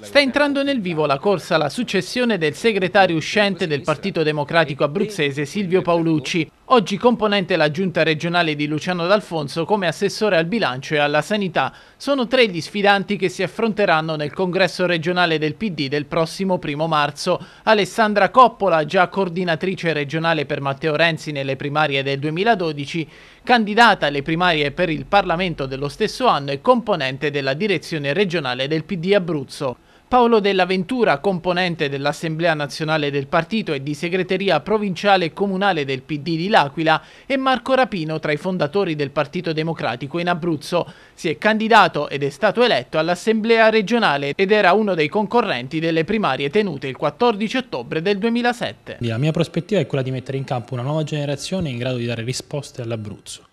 Sta entrando nel vivo la corsa alla successione del segretario uscente del Partito Democratico Abruzzese Silvio Paolucci, oggi componente la giunta regionale di Luciano D'Alfonso come assessore al bilancio e alla sanità. Sono tre gli sfidanti che si affronteranno nel congresso regionale del PD del prossimo primo marzo. Alessandra Coppola, già coordinatrice regionale per Matteo Renzi nelle primarie del 2012, candidata alle primarie per il Parlamento dello stesso anno e componente della direzione regionale del PD Abruzzo. Paolo Della Ventura, componente dell'Assemblea nazionale del partito e di segreteria provinciale e comunale del PD di L'Aquila, e Marco Rapino, tra i fondatori del Partito Democratico in Abruzzo. Si è candidato ed è stato eletto all'Assemblea regionale ed era uno dei concorrenti delle primarie tenute il 14 ottobre del 2007. La mia prospettiva è quella di mettere in campo una nuova generazione in grado di dare risposte all'Abruzzo.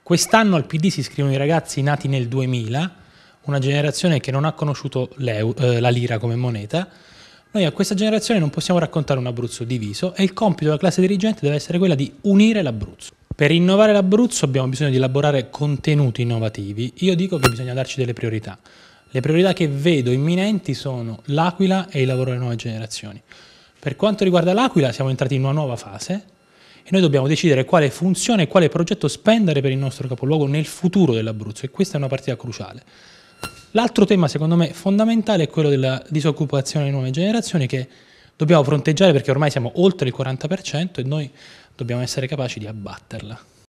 Quest'anno al PD si iscrivono i ragazzi nati nel 2000 una generazione che non ha conosciuto eh, la lira come moneta, noi a questa generazione non possiamo raccontare un Abruzzo diviso e il compito della classe dirigente deve essere quello di unire l'Abruzzo. Per innovare l'Abruzzo abbiamo bisogno di elaborare contenuti innovativi. Io dico che bisogna darci delle priorità. Le priorità che vedo imminenti sono l'Aquila e il lavoro delle nuove generazioni. Per quanto riguarda l'Aquila siamo entrati in una nuova fase e noi dobbiamo decidere quale funzione e quale progetto spendere per il nostro capoluogo nel futuro dell'Abruzzo e questa è una partita cruciale. L'altro tema secondo me fondamentale è quello della disoccupazione delle nuove generazioni che dobbiamo fronteggiare perché ormai siamo oltre il 40% e noi dobbiamo essere capaci di abbatterla.